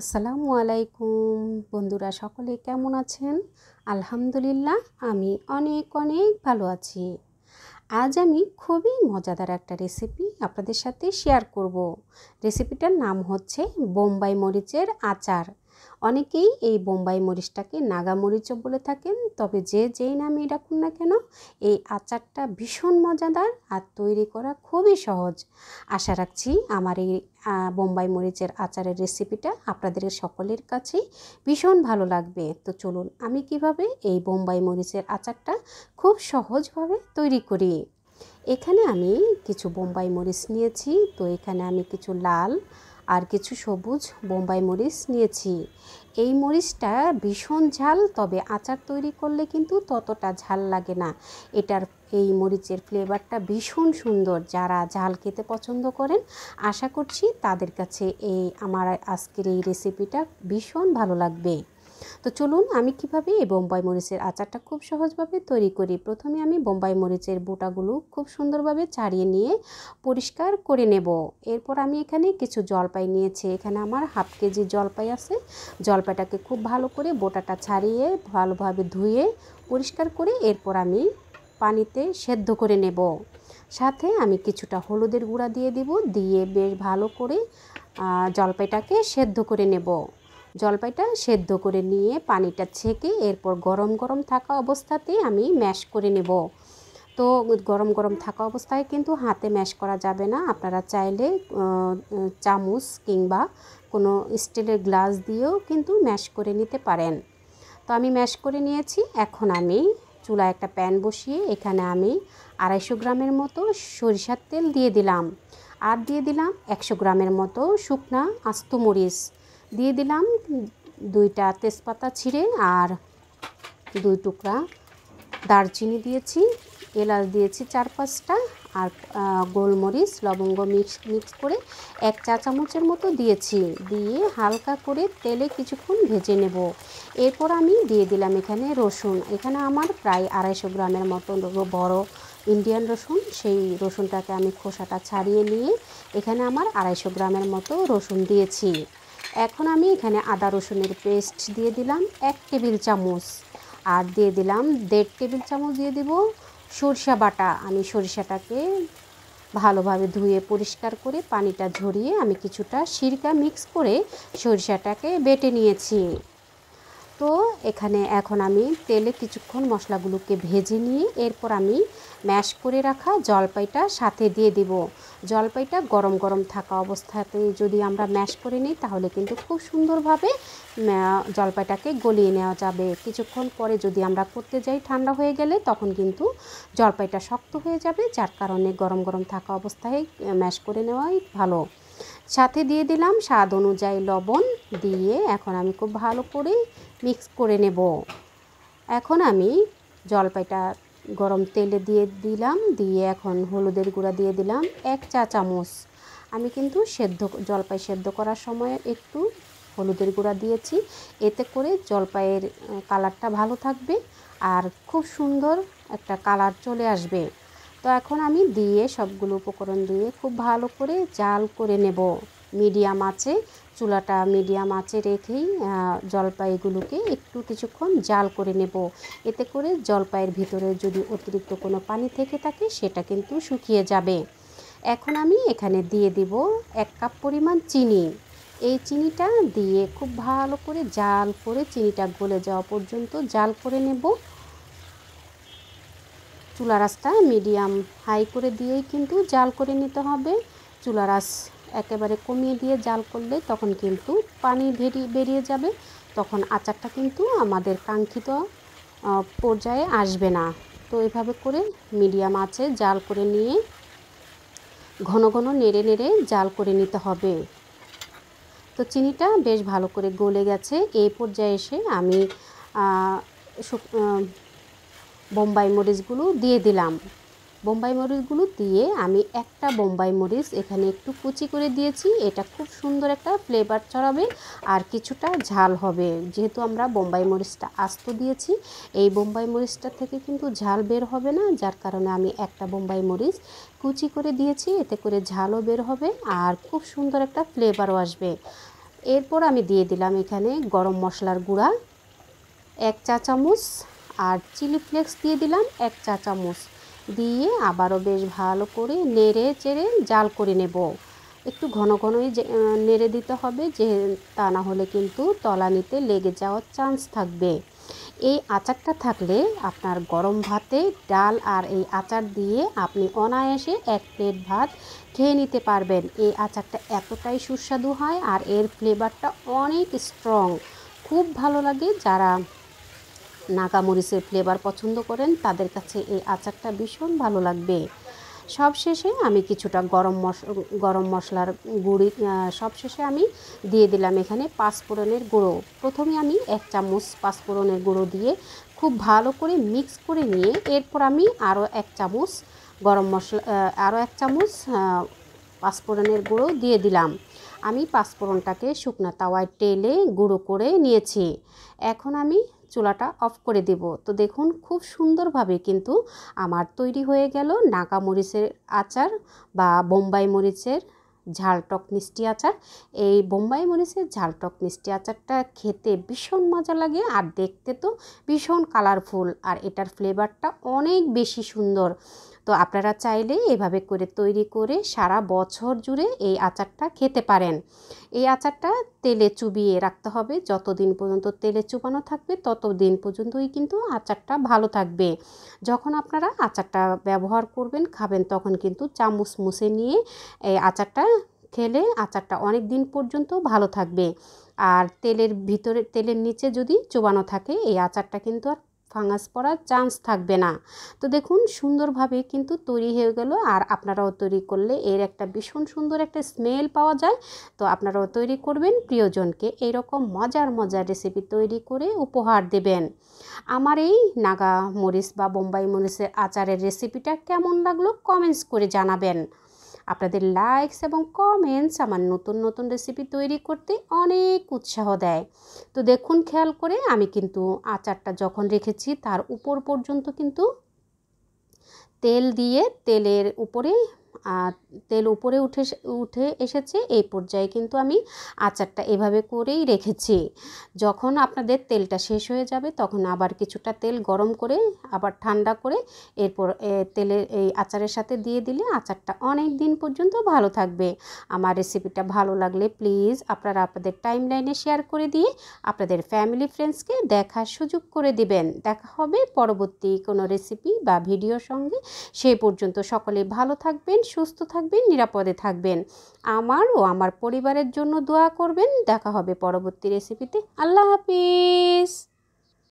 আসসালামু আলাইকুম বন্ধুরা সকলে কেমন আছেন আলহামদুলিল্লাহ আমি অনেক অনেক ভালো আছি আজ আমি খুবই মজাদার একটা রেসিপি আপনাদের সাথে শেয়ার করব রেসিপিটার নাম হচ্ছে বোম্বাই মরিচের আচার অনেকেই এই বোম্বাই মরিচটাকে নাগা মরিচও বলে থাকেন তবে যে যেই নামে ডাকুন না কেন এই আচারটা ভীষণ মজাদার আর তৈরি করা খুবই সহজ আশা রাখছি আমার এই বোম্বাই মরিচের আচারের রেসিপিটা আপনাদের সকলের কাছেই ভীষণ ভালো লাগবে তো চলুন আমি কিভাবে এই বোম্বাই মরিচের আচারটা খুব সহজভাবে তৈরি করি এখানে আমি কিছু বোম্বাই মরিচ নিয়েছি তো এখানে আমি কিছু লাল আর কিছু সবুজ বোম্বাই মরিচ নিয়েছি এই মরিচটা ভীষণ ঝাল তবে আচার তৈরি করলে কিন্তু ততটা ঝাল লাগে না এটার এই মরিচের ফ্লেভারটা ভীষণ সুন্দর যারা ঝাল খেতে পছন্দ করেন আশা করছি তাদের কাছে এই আমার আজকের এই রেসিপিটা ভীষণ ভালো লাগবে তো চলুন আমি কিভাবে এই বোম্বাই মরিচের আচারটা খুব সহজভাবে তৈরি করি প্রথমে আমি বোম্বাই মরিচের বোটাগুলো খুব সুন্দরভাবে ছাড়িয়ে নিয়ে পরিষ্কার করে নেব এরপর আমি এখানে কিছু জলপাই নিয়েছি এখানে আমার হাফ কেজি জলপাই আছে জলপাইটাকে খুব ভালো করে বোটাটা ছাড়িয়ে ভালোভাবে ধুয়ে পরিষ্কার করে এরপর আমি পানিতে সেদ্ধ করে নেব সাথে আমি কিছুটা হলুদের গুঁড়া দিয়ে দিব দিয়ে বেশ ভালো করে জলপাইটাকে সেদ্ধ করে নেব জলপাইটা সেদ্ধ করে নিয়ে পানিটা ছেঁকে এরপর গরম গরম থাকা অবস্থাতেই আমি ম্যাশ করে নেব তো গরম গরম থাকা অবস্থায় কিন্তু হাতে ম্যাশ করা যাবে না আপনারা চাইলে চামচ কিংবা কোনো স্টিলের গ্লাস দিয়েও কিন্তু ম্যাশ করে নিতে পারেন তো আমি ম্যাশ করে নিয়েছি এখন আমি চুলায় একটা প্যান বসিয়ে এখানে আমি আড়াইশো গ্রামের মতো সরিষার তেল দিয়ে দিলাম আর দিয়ে দিলাম একশো গ্রামের মতো শুকনা আস্তমরিচ দিয়ে দিলাম দুইটা তেজপাতা ছিঁড়ে আর দুই টুকরা দারচিনি দিয়েছি এলাচ দিয়েছি চার পাঁচটা আর গোলমরিচ লবঙ্গ মিক্স মিক্স করে এক চা চামচের মতো দিয়েছি দিয়ে হালকা করে তেলে কিছুক্ষণ ভেজে নেব এরপর আমি দিয়ে দিলাম এখানে রসুন এখানে আমার প্রায় আড়াইশো গ্রামের মতো বড় ইন্ডিয়ান রসুন সেই রসুনটাকে আমি খোসাটা ছাড়িয়ে নিয়ে এখানে আমার আড়াইশো গ্রামের মতো রসুন দিয়েছি এখন আমি এখানে আদা রসুনের পেস্ট দিয়ে দিলাম এক টেবিল চামচ আর দিয়ে দিলাম দেড় টেবিল চামচ দিয়ে দিব সরষা বাটা আমি সরিষাটাকে ভালোভাবে ধুয়ে পরিষ্কার করে পানিটা ঝরিয়ে আমি কিছুটা সিরকা মিক্স করে সরিষাটাকে বেটে নিয়েছি তো এখানে এখন আমি তেলে কিছুক্ষণ মশলাগুলোকে ভেজে নিয়ে এরপর আমি ম্যাশ করে রাখা জলপাইটা সাথে দিয়ে দেব জলপাইটা গরম গরম থাকা অবস্থাতে যদি আমরা ম্যাশ করে নিই তাহলে কিন্তু খুব সুন্দরভাবে জলপাইটাকে গলিয়ে নেওয়া যাবে কিছুক্ষণ পরে যদি আমরা করতে যাই ঠান্ডা হয়ে গেলে তখন কিন্তু জলপাইটা শক্ত হয়ে যাবে যার কারণে গরম গরম থাকা অবস্থায় ম্যাশ করে নেওয়াই ভালো সাথে দিয়ে দিলাম স্বাদ অনুযায়ী লবণ দিয়ে এখন আমি খুব ভালো করে মিক্স করে নেব এখন আমি জলপাইটা গরম তেলে দিয়ে দিলাম দিয়ে এখন হলুদের গুঁড়া দিয়ে দিলাম এক চা চামচ আমি কিন্তু সেদ্ধ জলপাই সেদ্ধ করার সময় একটু হলুদের গুঁড়া দিয়েছি এতে করে জলপাইয়ের কালারটা ভালো থাকবে আর খুব সুন্দর একটা কালার চলে আসবে তো এখন আমি দিয়ে সবগুলো উপকরণ দিয়ে খুব ভালো করে জাল করে নেব মিডিয়াম আছে চুলাটা মিডিয়াম আছে রেখেই জলপাইগুলোকে একটু কিছুক্ষণ জাল করে নেব এতে করে জলপাইয়ের ভিতরে যদি অতিরিক্ত কোনো পানি থেকে থাকে সেটা কিন্তু শুকিয়ে যাবে এখন আমি এখানে দিয়ে দিব এক কাপ পরিমাণ চিনি এই চিনিটা দিয়ে খুব ভালো করে জাল করে চিনিটা গলে যাওয়া পর্যন্ত জাল করে নেব চুলা রাসটা মিডিয়াম হাই করে দিয়েই কিন্তু জাল করে নিতে হবে চুলা রাস একেবারে কমিয়ে দিয়ে জাল করলে তখন কিন্তু পানি বেরিয়ে বেরিয়ে যাবে তখন আচারটা কিন্তু আমাদের কাঙ্ক্ষিত পর্যায়ে আসবে না তো এভাবে করে মিডিয়াম আছে জাল করে নিয়ে ঘন ঘন নেড়ে নেড়ে জাল করে নিতে হবে তো চিনিটা বেশ ভালো করে গলে গেছে এই পর্যায়ে এসে আমি বোম্বাই মরিচগুলো দিয়ে দিলাম বোম্বাই মরিচগুলো দিয়ে আমি একটা বোম্বাই মরিচ এখানে একটু কুচি করে দিয়েছি এটা খুব সুন্দর একটা ফ্লেভার ছড়াবে আর কিছুটা ঝাল হবে যেহেতু আমরা বোম্বাই মরিচটা আস্ত দিয়েছি এই বোম্বাই মরিচটা থেকে কিন্তু ঝাল বের হবে না যার কারণে আমি একটা বোম্বাই মরিচ কুচি করে দিয়েছি এতে করে ঝালও বের হবে আর খুব সুন্দর একটা ফ্লেভারও আসবে এরপর আমি দিয়ে দিলাম এখানে গরম মশলার গুঁড়া এক চা চামচ আর চিলি ফ্লেক্স দিয়ে দিলাম এক চা চামচ দিয়ে আবারও বেশ ভালো করে নেড়ে চেড়ে জাল করে নেব একটু ঘন ঘনই নেড়ে দিতে হবে যে তা না হলে কিন্তু তলানিতে লেগে যাওয়ার চান্স থাকবে এই আচারটা থাকলে আপনার গরম ভাতে ডাল আর এই আচার দিয়ে আপনি অনায়াসে এক প্লেট ভাত খেয়ে নিতে পারবেন এই আচারটা এতটাই সুস্বাদু হয় আর এর ফ্লেভারটা অনেক স্ট্রং খুব ভালো লাগে যারা নাগামরিচের ফ্লেভার পছন্দ করেন তাদের কাছে এই আচারটা ভীষণ ভালো লাগবে সবশেষে আমি কিছুটা গরম মশ গরম মশলার গুঁড়ি সবশেষে আমি দিয়ে দিলাম এখানে পাঁচফোড়নের গুঁড়ো প্রথমে আমি এক চামচ পাঁচফোড়নের গুঁড়ো দিয়ে খুব ভালো করে মিক্স করে নিয়ে এরপর আমি আরও এক চামচ গরম মশলা আরও এক চামচ পাঁচফোড়নের গুঁড়ো দিয়ে দিলাম আমি পাঁচফোড়নটাকে শুকনো তাওয়ায় টেলে গুঁড়ো করে নিয়েছি এখন আমি চুলাটা অফ করে দেব তো দেখুন খুব সুন্দরভাবে কিন্তু আমার তৈরি হয়ে গেল নাকা মরিচের আচার বা বোম্বাই মরিচের ঝাল টক মিষ্টি আচার এই বোম্বাই মরিচের ঝাল টক মিষ্টি আচারটা খেতে ভীষণ মজা লাগে আর দেখতে তো ভীষণ কালারফুল আর এটার ফ্লেভারটা অনেক বেশি সুন্দর তো আপনারা চাইলে এভাবে করে তৈরি করে সারা বছর জুড়ে এই আচারটা খেতে পারেন এই আচারটা তেলে চুবিয়ে রাখতে হবে যতদিন পর্যন্ত তেলে চুবানো থাকবে ততদিন পর্যন্তই কিন্তু আচারটা ভালো থাকবে যখন আপনারা আচারটা ব্যবহার করবেন খাবেন তখন কিন্তু চামচ মুছে নিয়ে এই আচারটা খেলে আচারটা অনেক দিন পর্যন্ত ভালো থাকবে আর তেলের ভিতরে তেলের নিচে যদি চোবানো থাকে এই আচারটা কিন্তু আর ফাঙ্গাস পড়ার চান্স থাকবে না তো দেখুন সুন্দরভাবে কিন্তু তৈরি হয়ে গেল আর আপনারাও তৈরি করলে এর একটা ভীষণ সুন্দর একটা স্মেল পাওয়া যায় তো আপনারাও তৈরি করবেন প্রিয়জনকে এইরকম মজার মজার রেসিপি তৈরি করে উপহার দেবেন আমার এই নাগা মরিচ বা বোম্বাই মরিচের আচারের রেসিপিটা কেমন লাগলো কমেন্টস করে জানাবেন আপনাদের লাইকস এবং কমেন্টস আমার নতুন নতুন রেসিপি তৈরি করতে অনেক উৎসাহ দেয় তো দেখুন খেয়াল করে আমি কিন্তু আচারটা যখন রেখেছি তার উপর পর্যন্ত কিন্তু তেল দিয়ে তেলের উপরে তেল উপরে উঠে উঠে এসেছে এই পর্যায়ে কিন্তু আমি আচারটা এভাবে করেই রেখেছি যখন আপনাদের তেলটা শেষ হয়ে যাবে তখন আবার কিছুটা তেল গরম করে আবার ঠান্ডা করে এরপর তেলের এই আচারের সাথে দিয়ে দিলে আচারটা অনেক দিন পর্যন্ত ভালো থাকবে আমার রেসিপিটা ভালো লাগলে প্লিজ আপনারা আপনাদের টাইম লাইনে শেয়ার করে দিয়ে আপনাদের ফ্যামিলি ফ্রেন্ডসকে দেখার সুযোগ করে দিবেন দেখা হবে পরবর্তী কোনো রেসিপি বা ভিডিওর সঙ্গে সেই পর্যন্ত সকলে ভালো থাকবেন সুস্থ থাকবেন নিরাপদে থাকবেন আমার ও আমার পরিবারের জন্য দোয়া করবেন দেখা হবে পরবর্তী রেসিপিতে আল্লাহ হাফিজ